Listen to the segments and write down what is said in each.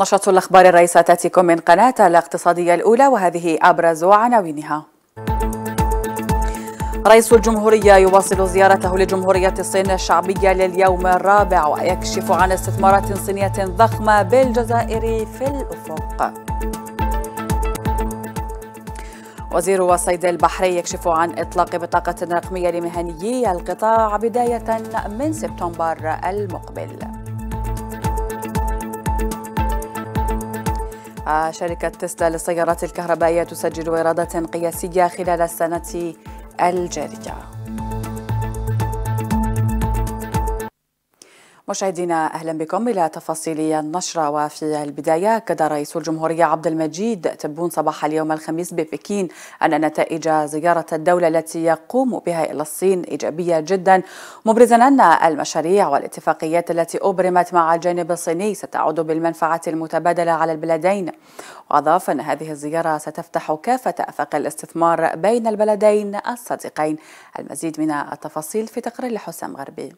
نشرة الأخبار الرئيسة تأتيكم من قناة الاقتصادية الأولى وهذه أبرز عناوينها رئيس الجمهورية يواصل زيارته لجمهورية الصين الشعبية لليوم الرابع ويكشف عن استثمارات صينية ضخمة بالجزائر في الأفق وزير الصيد البحري يكشف عن إطلاق بطاقة رقمية لمهنيي القطاع بداية من سبتمبر المقبل آه، شركة تسلا للسيارات الكهربائية تسجل إيرادات قياسية خلال السنة الجارية مشاهدينا أهلا بكم إلى تفاصيل النشرة وفي البداية أكد رئيس الجمهورية عبد المجيد تبون صباح اليوم الخميس ببكين أن نتائج زيارة الدولة التي يقوم بها إلى الصين إيجابية جدا مبرزا أن المشاريع والاتفاقيات التي أبرمت مع الجانب الصيني ستعود بالمنفعة المتبادلة على البلدين وأضاف أن هذه الزيارة ستفتح كافة آفاق الاستثمار بين البلدين الصديقين المزيد من التفاصيل في تقرير لحسام غربي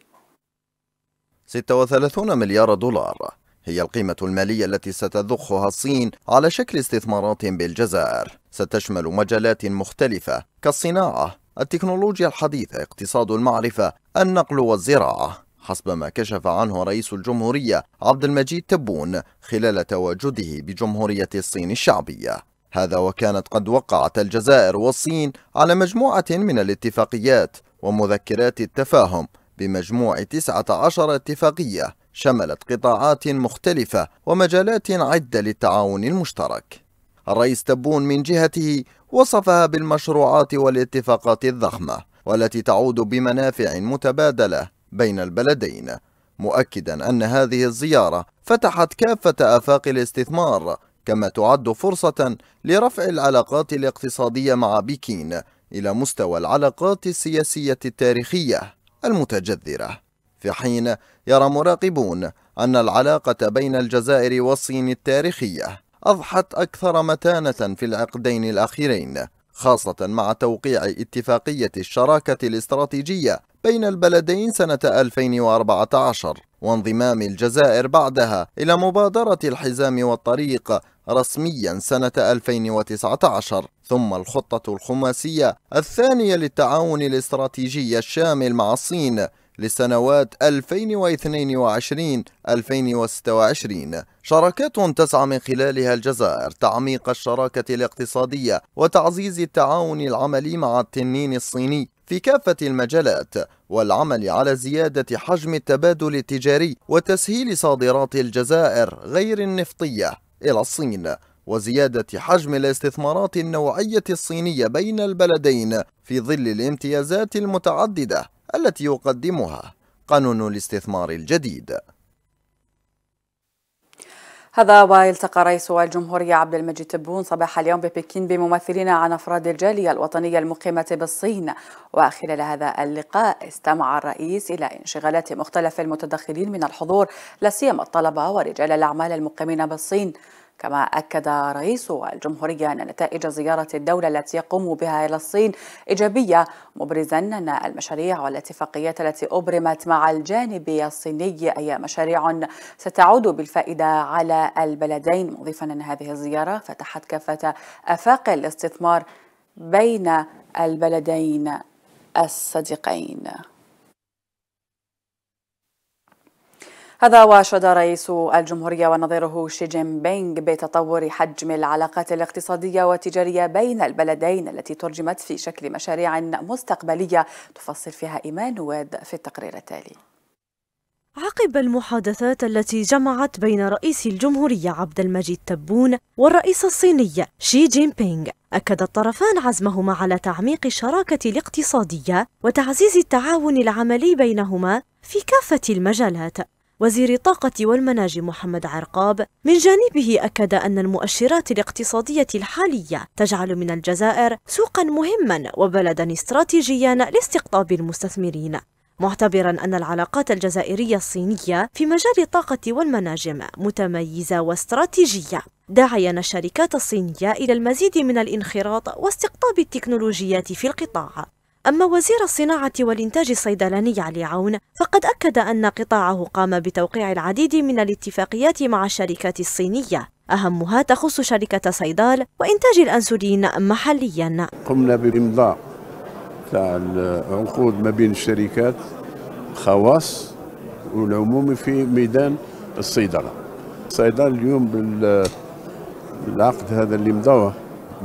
36 مليار دولار هي القيمة المالية التي ستضخها الصين على شكل استثمارات بالجزائر ستشمل مجالات مختلفة كالصناعة التكنولوجيا الحديثة اقتصاد المعرفة النقل والزراعة حسب ما كشف عنه رئيس الجمهورية عبد المجيد تبون خلال تواجده بجمهورية الصين الشعبية هذا وكانت قد وقعت الجزائر والصين على مجموعة من الاتفاقيات ومذكرات التفاهم بمجموع 19 اتفاقية شملت قطاعات مختلفة ومجالات عدة للتعاون المشترك الرئيس تبون من جهته وصفها بالمشروعات والاتفاقات الضخمة والتي تعود بمنافع متبادلة بين البلدين مؤكدا أن هذه الزيارة فتحت كافة آفاق الاستثمار كما تعد فرصة لرفع العلاقات الاقتصادية مع بكين إلى مستوى العلاقات السياسية التاريخية المتجذرة في حين يرى مراقبون أن العلاقة بين الجزائر والصين التاريخية أضحت أكثر متانة في العقدين الأخيرين خاصة مع توقيع اتفاقية الشراكة الاستراتيجية بين البلدين سنة 2014 وانضمام الجزائر بعدها إلى مبادرة الحزام والطريق رسميا سنة 2019 ثم الخطة الخماسية الثانية للتعاون الاستراتيجي الشامل مع الصين لسنوات 2022-2026 شراكات تسعى من خلالها الجزائر تعميق الشراكة الاقتصادية وتعزيز التعاون العملي مع التنين الصيني في كافة المجالات والعمل على زيادة حجم التبادل التجاري وتسهيل صادرات الجزائر غير النفطية إلى الصين وزيادة حجم الاستثمارات النوعية الصينية بين البلدين في ظل الامتيازات المتعددة التي يقدمها قانون الاستثمار الجديد هذا والتقى رئيس الجمهورية عبد المجيد تبون صباح اليوم ببكين بممثلين عن أفراد الجالية الوطنية المقيمة بالصين وخلال هذا اللقاء استمع الرئيس إلى انشغالات مختلف المتدخلين من الحضور لا سيما الطلبة ورجال الأعمال المقيمين بالصين كما أكد رئيس الجمهورية أن نتائج زيارة الدولة التي يقوم بها إلى الصين إيجابية مبرزا أن المشاريع والاتفاقيات التي أبرمت مع الجانب الصيني أي مشاريع ستعود بالفائدة على البلدين مضيفا أن هذه الزيارة فتحت كافة آفاق الاستثمار بين البلدين الصديقين هذا واشد رئيس الجمهورية ونظيره شي جين بينغ بتطور حجم العلاقات الاقتصادية والتجارية بين البلدين التي ترجمت في شكل مشاريع مستقبلية تفصل فيها إيمان واد في التقرير التالي عقب المحادثات التي جمعت بين رئيس الجمهورية عبد المجيد تبون والرئيس الصيني شي جين بينغ أكد الطرفان عزمهما على تعميق الشراكة الاقتصادية وتعزيز التعاون العملي بينهما في كافة المجالات وزير الطاقة والمناج محمد عرقاب من جانبه أكد أن المؤشرات الاقتصادية الحالية تجعل من الجزائر سوقا مهما وبلدا استراتيجيا لاستقطاب المستثمرين معتبرا أن العلاقات الجزائرية الصينية في مجال الطاقة والمناجم متميزة واستراتيجية داعيا الشركات الصينية إلى المزيد من الانخراط واستقطاب التكنولوجيات في القطاع أما وزير الصناعة والإنتاج الصيدلاني علي عون فقد أكد أن قطاعه قام بتوقيع العديد من الاتفاقيات مع الشركات الصينية أهمها تخص شركة صيدال وإنتاج الأنسولين محليا قمنا بإمضاء العقود ما بين الشركات خواص والعمومي في ميدان الصيدلة صيدال اليوم بالعقد هذا اللي مضوه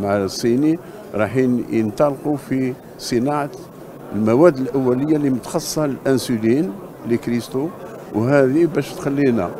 مع الصيني رايحين ينطلقوا في صناعه المواد الاوليه اللي متخصصه للانسولين لكريستو وهذه باش تخلينا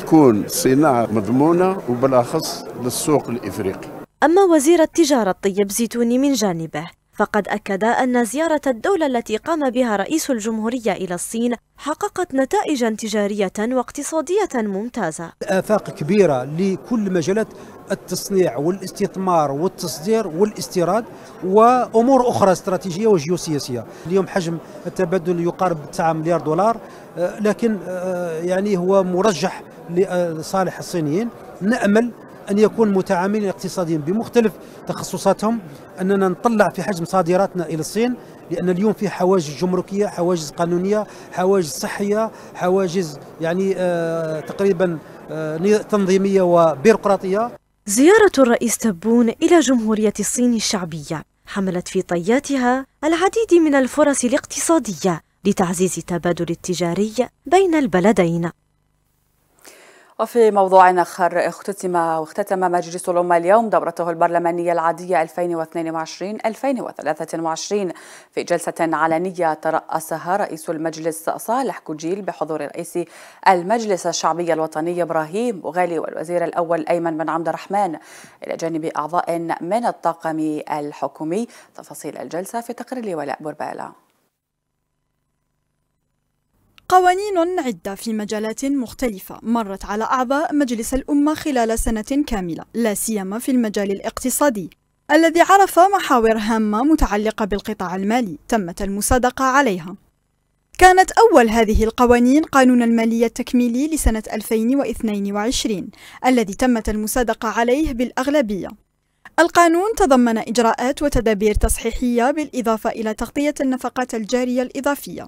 تكون صناعه مضمونه وبالاخص للسوق الافريقي اما وزير التجاره الطيب زيتوني من جانبه فقد أكد أن زيارة الدولة التي قام بها رئيس الجمهورية إلى الصين حققت نتائجا تجارية واقتصادية ممتازة آفاق كبيرة لكل مجالات التصنيع والاستثمار والتصدير والاستيراد وامور اخرى استراتيجيه وجيوسياسيه، اليوم حجم التبادل يقارب 9 مليار دولار آه، لكن آه، يعني هو مرجح لصالح الصينيين، نامل أن يكون متعاملين اقتصاديين بمختلف تخصصاتهم أننا نطلع في حجم صادراتنا إلى الصين لأن اليوم في حواجز جمركية حواجز قانونية حواجز صحية حواجز يعني آه تقريبا آه تنظيمية وبيروقراطية زيارة الرئيس تبون إلى جمهورية الصين الشعبية حملت في طياتها العديد من الفرص الاقتصادية لتعزيز التبادل التجاري بين البلدين وفي موضوع آخر اختتم واختتم مجلس الأمة اليوم دورته البرلمانية العادية 2022-2023 في جلسة علنية ترأسها رئيس المجلس صالح كوجيل بحضور رئيس المجلس الشعبي الوطني إبراهيم بوغالي والوزير الأول أيمن بن عبد الرحمن إلى جانب أعضاء من الطاقم الحكومي تفاصيل الجلسة في تقرير ولاء بربالة قوانين عدة في مجالات مختلفة مرت على أعضاء مجلس الأمة خلال سنة كاملة لا سيما في المجال الاقتصادي الذي عرف محاور هامة متعلقة بالقطاع المالي تمت المصادقة عليها كانت أول هذه القوانين قانون المالية التكميلي لسنة 2022 الذي تمت المصادقة عليه بالأغلبية القانون تضمن إجراءات وتدابير تصحيحية بالإضافة إلى تغطية النفقات الجارية الإضافية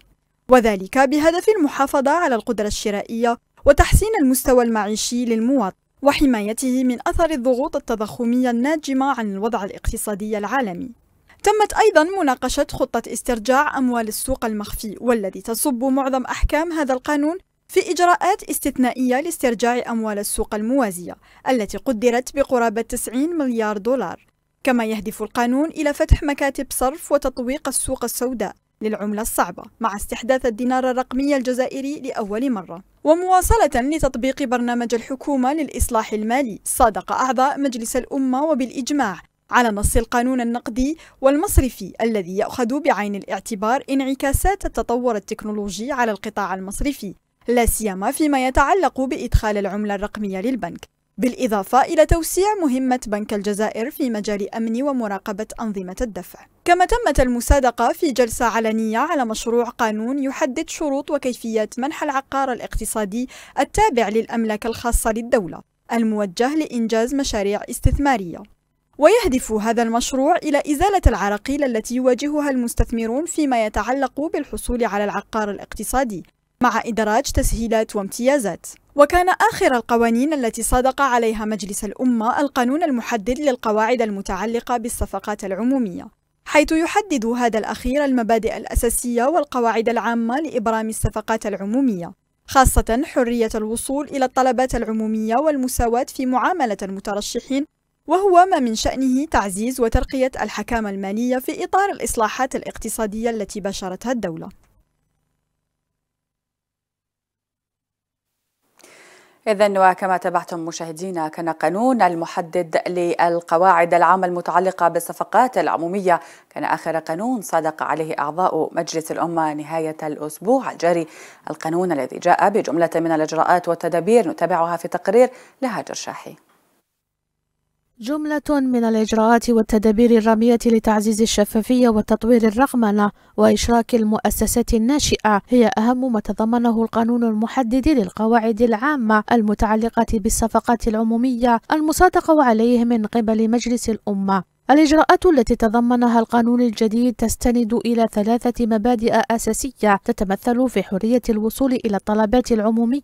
وذلك بهدف المحافظة على القدرة الشرائية وتحسين المستوى المعيشي للمواطن وحمايته من أثر الضغوط التضخمية الناجمة عن الوضع الاقتصادي العالمي تمت أيضا مناقشة خطة استرجاع أموال السوق المخفي والذي تصب معظم أحكام هذا القانون في إجراءات استثنائية لاسترجاع أموال السوق الموازية التي قدرت بقرابة 90 مليار دولار كما يهدف القانون إلى فتح مكاتب صرف وتطويق السوق السوداء للعملة الصعبة مع استحداث الدينار الرقمي الجزائري لأول مرة ومواصلة لتطبيق برنامج الحكومة للإصلاح المالي صادق أعضاء مجلس الأمة وبالإجماع على نص القانون النقدي والمصرفي الذي يأخذ بعين الاعتبار انعكاسات التطور التكنولوجي على القطاع المصرفي لا سيما فيما يتعلق بإدخال العملة الرقمية للبنك بالإضافة إلى توسيع مهمة بنك الجزائر في مجال أمن ومراقبة أنظمة الدفع كما تمت المصادقة في جلسة علنية على مشروع قانون يحدد شروط وكيفية منح العقار الاقتصادي التابع للأملاك الخاصة للدولة الموجه لإنجاز مشاريع استثمارية ويهدف هذا المشروع إلى إزالة العراقيل التي يواجهها المستثمرون فيما يتعلق بالحصول على العقار الاقتصادي مع إدراج تسهيلات وامتيازات وكان آخر القوانين التي صادق عليها مجلس الأمة القانون المحدد للقواعد المتعلقة بالصفقات العمومية حيث يحدد هذا الأخير المبادئ الأساسية والقواعد العامة لإبرام الصفقات العمومية خاصة حرية الوصول إلى الطلبات العمومية والمساواة في معاملة المترشحين وهو ما من شأنه تعزيز وترقية الحكامة المالية في إطار الإصلاحات الاقتصادية التي باشرتها الدولة إذا وكما تابعتم مشاهدينا كان قانون المحدد للقواعد العامة المتعلقة بالصفقات العمومية كان آخر قانون صادق عليه أعضاء مجلس الأمة نهاية الأسبوع الجاري القانون الذي جاء بجملة من الإجراءات والتدابير نتابعها في تقرير لهاجر شاحي جملة من الإجراءات والتدابير الرامية لتعزيز الشفافية وتطوير الرقمنة وإشراك المؤسسات الناشئة هي أهم ما تضمنه القانون المحدد للقواعد العامة المتعلقة بالصفقات العمومية المصادقة عليه من قبل مجلس الأمة الإجراءات التي تضمنها القانون الجديد تستند إلى ثلاثة مبادئ أساسية تتمثل في حرية الوصول إلى الطلبات العمومية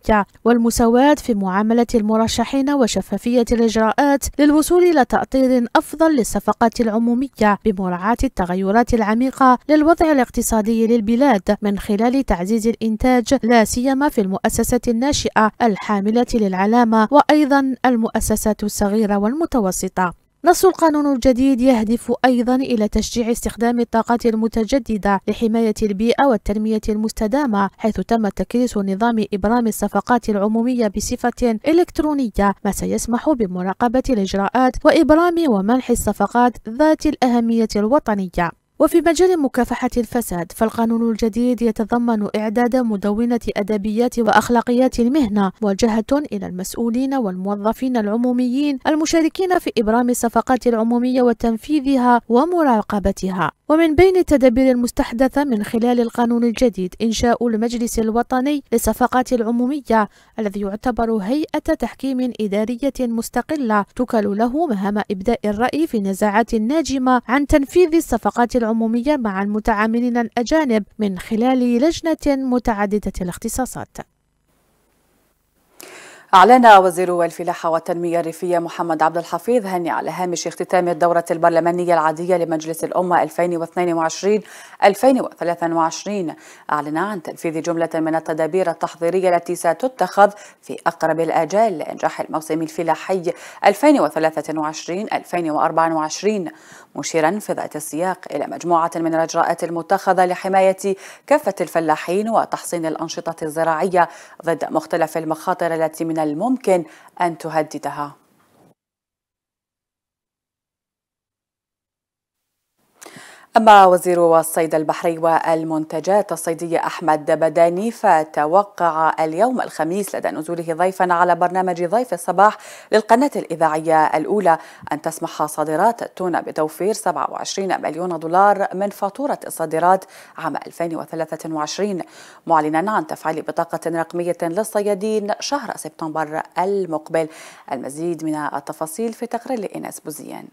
والمساواة في معاملة المرشحين وشفافية الإجراءات للوصول إلى تأطير أفضل للصفقات العمومية بمراعاة التغيرات العميقة للوضع الاقتصادي للبلاد من خلال تعزيز الإنتاج لا سيما في المؤسسة الناشئة الحاملة للعلامة وأيضا المؤسسات الصغيرة والمتوسطة نص القانون الجديد يهدف أيضا إلى تشجيع استخدام الطاقات المتجددة لحماية البيئة والتنمية المستدامة حيث تم تكريس نظام إبرام الصفقات العمومية بصفة إلكترونية ما سيسمح بمراقبة الإجراءات وإبرام ومنح الصفقات ذات الأهمية الوطنية وفي مجال مكافحة الفساد فالقانون الجديد يتضمن إعداد مدونة أدبيات وأخلاقيات المهنة موجهة إلى المسؤولين والموظفين العموميين المشاركين في إبرام الصفقات العمومية وتنفيذها ومراقبتها ومن بين التدابير المستحدثة من خلال القانون الجديد إنشاء المجلس الوطني للصفقات العمومية الذي يعتبر هيئة تحكيم إدارية مستقلة تكل له مهام إبداء الرأي في النزاعات الناجمة عن تنفيذ الصفقات العمومية مع المتعاملين الأجانب من خلال لجنة متعددة الاختصاصات أعلن وزير الفلاحة والتنمية الريفية محمد عبد الحفيظ هاني على هامش اختتام الدورة البرلمانية العادية لمجلس الأمة 2022-2023 أعلن عن تنفيذ جملة من التدابير التحضيرية التي ستتخذ في أقرب الآجال لإنجاح الموسم الفلاحي 2023-2024 مشيرا في ذات السياق إلى مجموعة من الإجراءات المتخذة لحماية كافة الفلاحين وتحصين الأنشطة الزراعية ضد مختلف المخاطر التي من الممكن أن تهددها أما وزير الصيد البحري والمنتجات الصيدية أحمد بداني فتوقع اليوم الخميس لدى نزوله ضيفا على برنامج ضيف الصباح للقناة الإذاعية الأولى أن تسمح صادرات التونة بتوفير 27 مليون دولار من فاتورة الصادرات عام 2023 معلنا عن تفعيل بطاقة رقمية للصيادين شهر سبتمبر المقبل المزيد من التفاصيل في تقرير لإناس بوزيان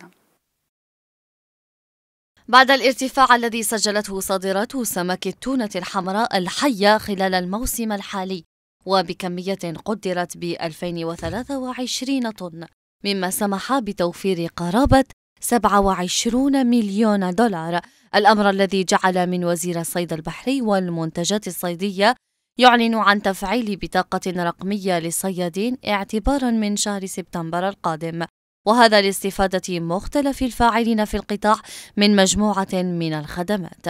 بعد الارتفاع الذي سجلته صادرات سمك التونة الحمراء الحية خلال الموسم الحالي وبكمية قدرت ب 2023 طن مما سمح بتوفير قرابة 27 مليون دولار الأمر الذي جعل من وزير الصيد البحري والمنتجات الصيدية يعلن عن تفعيل بطاقة رقمية للصيادين اعتبارا من شهر سبتمبر القادم وهذا لاستفادة مختلف الفاعلين في القطاع من مجموعة من الخدمات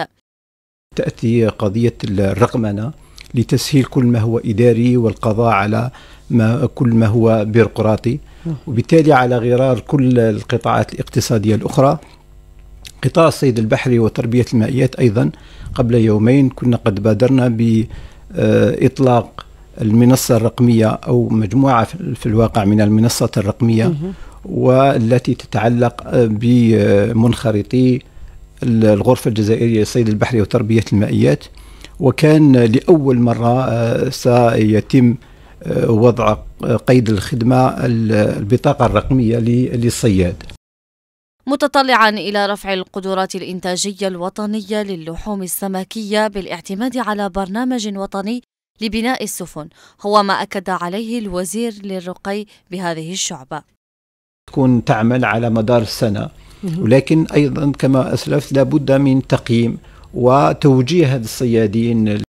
تأتي قضية الرقمنة لتسهيل كل ما هو إداري والقضاء على ما كل ما هو بيروقراطي وبالتالي على غرار كل القطاعات الاقتصادية الأخرى قطاع الصيد البحري وتربية المائيات أيضا قبل يومين كنا قد بادرنا بإطلاق المنصة الرقمية أو مجموعة في الواقع من المنصات الرقمية والتي تتعلق بمنخرطي الغرفة الجزائرية للصيد البحري وتربية المائيات وكان لأول مرة آه، سيتم آه، وضع قيد الخدمة البطاقة الرقمية للصياد متطلعا الى رفع القدرات الانتاجيه الوطنيه للحوم السمكيه بالاعتماد على برنامج وطني لبناء السفن هو ما اكد عليه الوزير للرقي بهذه الشعبه تكون تعمل على مدار السنة ولكن أيضا كما أسلفت لابد من تقييم وتوجيه هذا الصيادين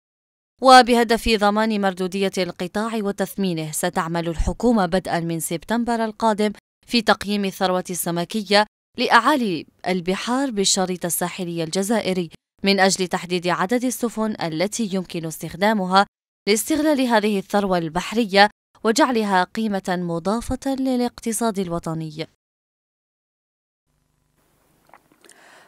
وبهدف ضمان مردودية القطاع وتثمينه ستعمل الحكومة بدءا من سبتمبر القادم في تقييم الثروة السمكية لأعالي البحار بالشريط الساحلي الجزائري من أجل تحديد عدد السفن التي يمكن استخدامها لاستغلال هذه الثروة البحرية وجعلها قيمة مضافة للاقتصاد الوطني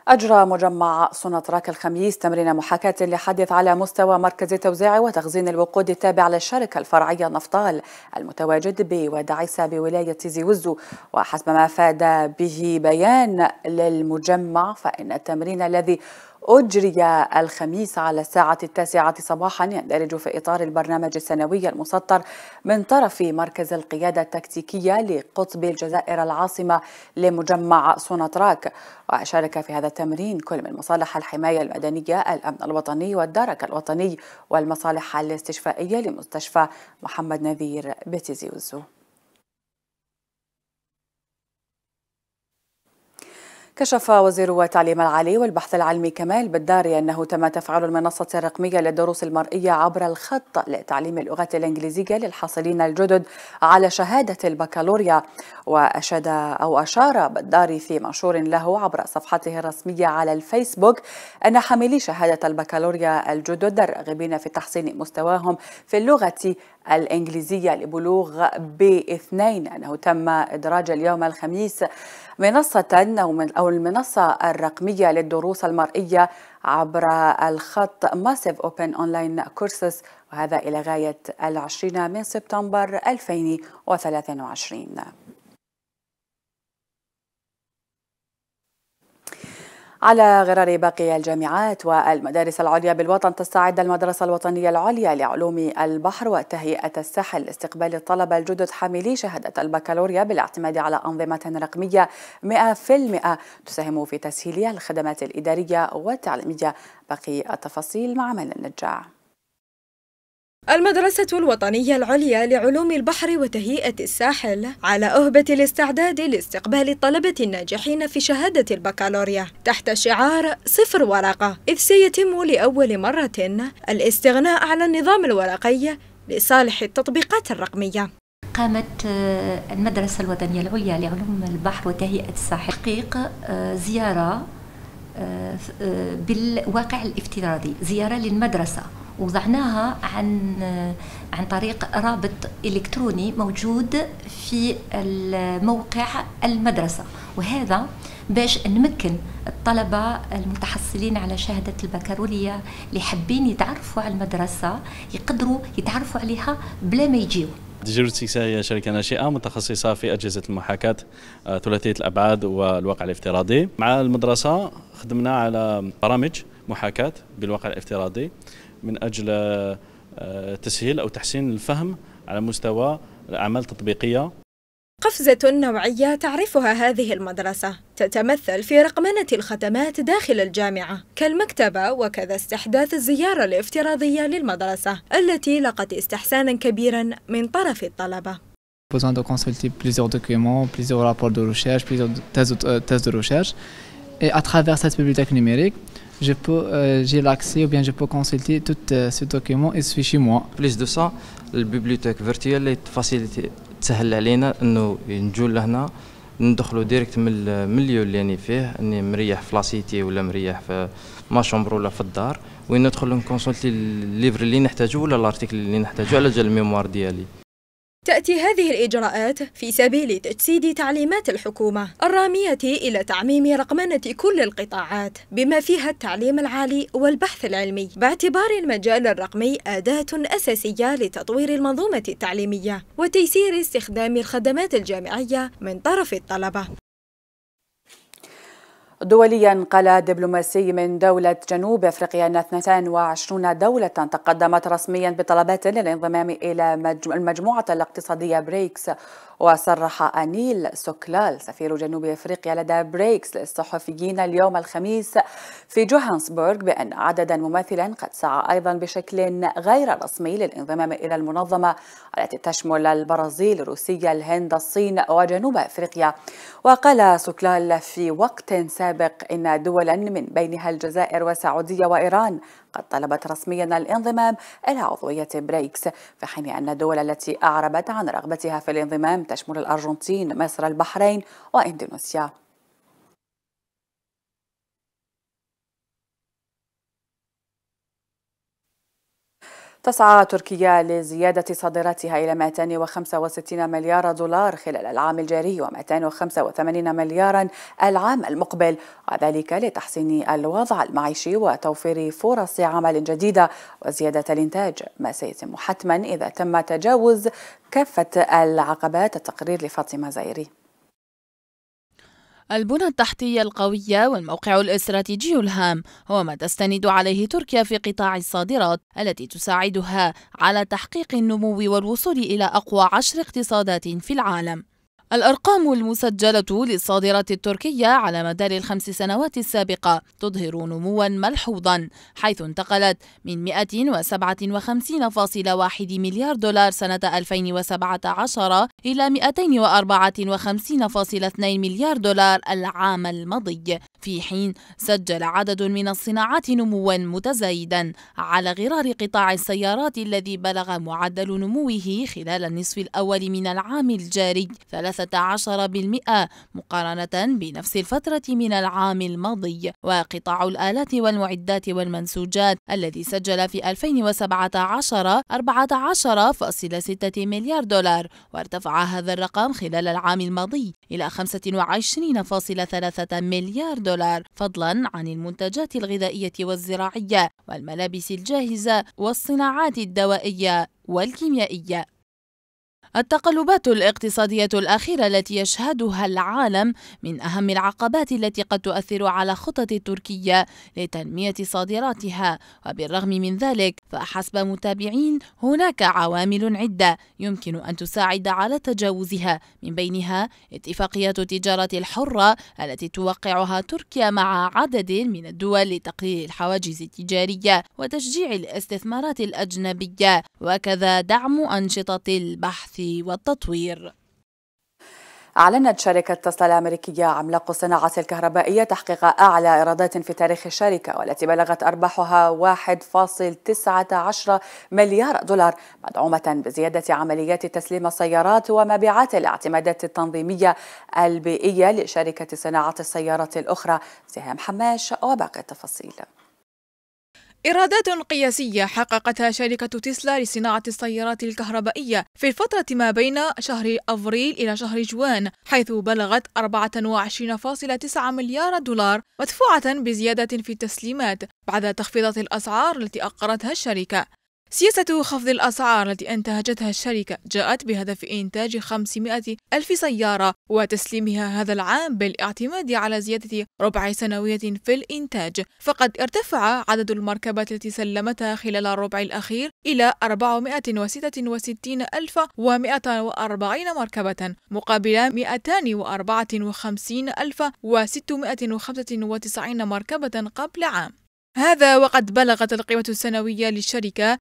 أجرى مجمع سنطراك الخميس تمرين محاكاة لحادث على مستوى مركز توزيع وتخزين الوقود التابع للشركة الفرعية نفطال المتواجد بواد عيسى بولاية زيوزو وحسب ما فاد به بيان للمجمع فإن التمرين الذي أجري الخميس على الساعة التاسعة صباحا يندرج في إطار البرنامج السنوي المسطر من طرف مركز القيادة التكتيكية لقطب الجزائر العاصمة لمجمع سوناتراك وشارك في هذا التمرين كل من مصالح الحماية المدنية الأمن الوطني والدرك الوطني والمصالح الاستشفائية لمستشفى محمد نذير بتيزيوزو وزو كشف وزير التعليم العالي والبحث العلمي كمال بداري أنه تم تفعيل المنصة الرقمية للدروس المرئية عبر الخط لتعليم اللغة الإنجليزية للحاصلين الجدد على شهادة البكالوريا وأشاد أو أشار بداري في منشور له عبر صفحته الرسمية على الفيسبوك أن حاملي شهادة البكالوريا الجدد الراغبين في تحسين مستواهم في اللغة الإنجليزية لبلوغ ب2 أنه تم إدراج اليوم الخميس منصة أو المنصة الرقمية للدروس المرئية عبر الخط ماسيف أوبن أونلاين كورسز وهذا إلى غاية العشرين من سبتمبر 2023 على غرار باقي الجامعات والمدارس العليا بالوطن تستعد المدرسة الوطنية العليا لعلوم البحر وتهيئة الساحل لاستقبال الطلبة الجدد حاملي شهادة البكالوريا بالاعتماد على أنظمة رقمية 100% تساهم في تسهيل الخدمات الإدارية والتعليمية بقي التفاصيل مع من النجاح المدرسة الوطنية العليا لعلوم البحر وتهيئة الساحل على أهبة الاستعداد لاستقبال الطلبة الناجحين في شهادة البكالوريا تحت شعار صفر ورقة إذ سيتم لأول مرة الاستغناء عن النظام الورقي لصالح التطبيقات الرقمية قامت آه، المدرسة الوطنية العليا لعلوم البحر وتهيئة الساحل تحقيق آه، زيارة آه، بالواقع الافتراضي زيارة للمدرسة وضعناها عن عن طريق رابط الكتروني موجود في الموقع المدرسه وهذا باش نمكن الطلبة المتحصلين على شهادة البكالوريا اللي حابين يتعرفوا على المدرسة يقدروا يتعرفوا عليها بلا ما يجيو ديجيروتيكس هي شركة ناشئة متخصصة في أجهزة المحاكاة آه، ثلاثية الأبعاد والواقع الافتراضي مع المدرسة خدمنا على برامج محاكاة بالواقع الافتراضي من أجل آه، تسهيل أو تحسين الفهم على مستوى الأعمال التطبيقية قفزة نوعية تعرفها هذه المدرسة تتمثل في رقمنة الخدمات داخل الجامعة كالمكتبة وكذا استحداث الزيارة الافتراضية للمدرسة التي لقت استحسانا كبيرا من طرف الطلبة besoin de consulter plusieurs documents, plusieurs rapports de recherche, plusieurs thèses de, euh, thèses de recherche. Et à travers cette bibliothèque numérique, je peux, euh, j'ai l'accès ou bien je peux consulter tout euh, ce document et ce fichier moi. بليس دو سا البيبليوتيك فيرتوال اللي تفاسيليتي تسهل علينا انه نجو لهنا ندخلوا ديريكت من من اللي راني فيه اني مريح في لاسيتي ولا مريح في ما شومبر ولا في الدار وين ندخل نكونسولتي الليفر اللي نحتاجه ولا الارتيكل اللي نحتاجه على جال الميموار ديالي تأتي هذه الإجراءات في سبيل تجسيد تعليمات الحكومة الرامية إلى تعميم رقمنة كل القطاعات بما فيها التعليم العالي والبحث العلمي باعتبار المجال الرقمي أداة أساسية لتطوير المنظومة التعليمية وتيسير استخدام الخدمات الجامعية من طرف الطلبة دوليا قال دبلوماسي من دولة جنوب افريقيا ان 22 دولة تقدمت رسميا بطلبات للانضمام الى المجموعة الاقتصادية بريكس وصرح أنيل سوكلال سفير جنوب أفريقيا لدى بريكس للصحفيين اليوم الخميس في جوهانسبورغ بأن عددا مماثلا قد سعى أيضا بشكل غير رسمي للانضمام إلى المنظمة التي تشمل البرازيل روسيا الهند الصين وجنوب أفريقيا وقال سوكلال في وقت سابق إن دولا من بينها الجزائر والسعودية وإيران قد طلبت رسميا الانضمام إلى عضوية بريكس في حين أن الدول التي أعربت عن رغبتها في الانضمام تشمل الأرجنتين مصر البحرين وإندونيسيا تسعى تركيا لزيادة صادراتها إلى 265 مليار دولار خلال العام الجاري و285 مليارا العام المقبل وذلك لتحسين الوضع المعيشي وتوفير فرص عمل جديدة وزيادة الإنتاج ما سيتم حتما إذا تم تجاوز كافة العقبات التقرير لفاطمة زايري البنى التحتية القوية والموقع الاستراتيجي الهام هو ما تستند عليه تركيا في قطاع الصادرات التي تساعدها على تحقيق النمو والوصول إلى أقوى عشر اقتصادات في العالم الأرقام المسجلة للصادرات التركية على مدار الخمس سنوات السابقة تظهر نموا ملحوظا حيث انتقلت من 157.1 مليار دولار سنة 2017 إلى 254.2 مليار دولار العام الماضي في حين سجل عدد من الصناعات نموا متزايدا على غرار قطاع السيارات الذي بلغ معدل نموه خلال النصف الأول من العام الجاري 13% مقارنة بنفس الفترة من العام الماضي وقطاع الآلات والمعدات والمنسوجات الذي سجل في 2017 14.6 مليار دولار وارتفع هذا الرقم خلال العام الماضي إلى 25.3 مليار دولار فضلا عن المنتجات الغذائية والزراعية والملابس الجاهزة والصناعات الدوائية والكيميائية التقلبات الاقتصادية الأخيرة التي يشهدها العالم من أهم العقبات التي قد تؤثر على خطط تركيا لتنمية صادراتها وبالرغم من ذلك فحسب متابعين هناك عوامل عدة يمكن أن تساعد على تجاوزها من بينها اتفاقيات التجارة الحرة التي توقعها تركيا مع عدد من الدول لتقليل الحواجز التجارية وتشجيع الاستثمارات الأجنبية وكذا دعم أنشطة البحث والتطوير أعلنت شركة تسلا الأمريكية عملاق الصناعة الكهربائية تحقيق أعلى إيرادات في تاريخ الشركة والتي بلغت أرباحها 1.19 مليار دولار مدعومة بزيادة عمليات تسليم السيارات ومبيعات الاعتمادات التنظيمية البيئية لشركة صناعة السيارات الأخرى سهام حماش وباقي التفاصيل إيرادات قياسية حققتها شركة تسلا لصناعة السيارات الكهربائية في الفترة ما بين شهر أفريل إلى شهر جوان حيث بلغت 24.9 مليار دولار مدفوعة بزيادة في التسليمات بعد تخفيضات الأسعار التي أقرتها الشركة سياسة خفض الأسعار التي أنتهجتها الشركة جاءت بهدف إنتاج 500 ألف سيارة وتسليمها هذا العام بالاعتماد على زيادة ربع سنوية في الإنتاج فقد ارتفع عدد المركبات التي سلمتها خلال الربع الأخير إلى 466140 مركبة مقابل 254695 مركبة قبل عام هذا وقد بلغت القيمة السنوية للشركة 395.5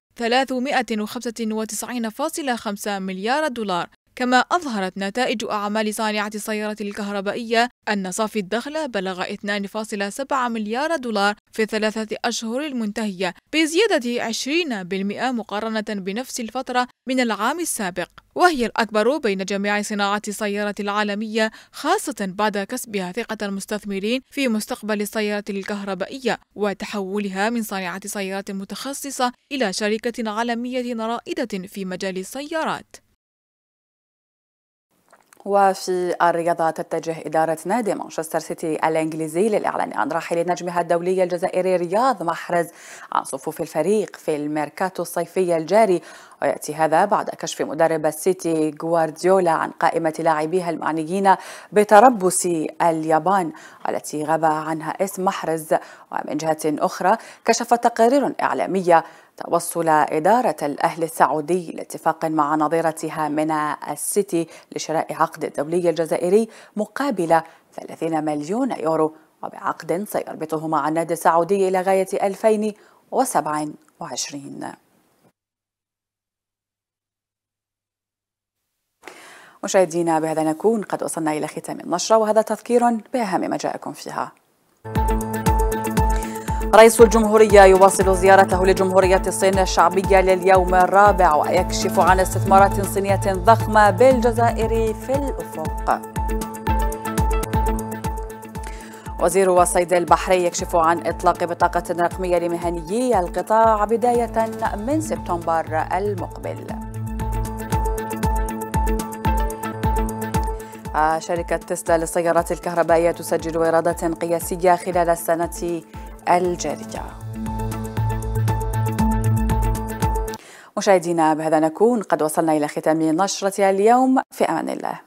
مليار دولار كما أظهرت نتائج أعمال صانعة السيارة الكهربائية أن صافي الدخل بلغ 2.7 مليار دولار في ثلاثة أشهر المنتهية بزيادة 20% مقارنة بنفس الفترة من العام السابق وهي الأكبر بين جميع صناعات السيارة العالمية خاصة بعد كسبها ثقة المستثمرين في مستقبل السيارة الكهربائية وتحولها من صانعة سيارات متخصصة إلى شركة عالمية رائدة في مجال السيارات وفي الرياضة تتجه إدارة نادي مانشستر سيتي الإنجليزي للإعلان عن رحيل نجمها الدولي الجزائري رياض محرز عن صفوف الفريق في الميركاتو الصيفي الجاري ويأتي هذا بعد كشف مدرب السيتي غوارديولا عن قائمة لاعبيها المعنيين بتربص اليابان التي غاب عنها اسم محرز ومن جهة أخرى كشف تقارير إعلامية توصل إدارة الأهل السعودي لاتفاق مع نظيرتها من السيتي لشراء عقد الدولي الجزائري مقابل 30 مليون يورو وبعقد سيربطه مع النادي السعودي إلى غاية 2027 مشاهدينا بهذا نكون قد وصلنا إلى ختام النشرة وهذا تذكير بأهم ما جاءكم فيها رئيس الجمهورية يواصل زيارته لجمهورية الصين الشعبية لليوم الرابع ويكشف عن استثمارات صينية ضخمة بالجزائر في الأفق وزير الصيد البحري يكشف عن إطلاق بطاقة رقمية لمهنيي القطاع بداية من سبتمبر المقبل آه، شركة تسلا للسيارات الكهربائية تسجل إيرادات قياسية خلال السنة الجارية مشاهدينا بهذا نكون قد وصلنا إلى ختام نشرة اليوم في أمان الله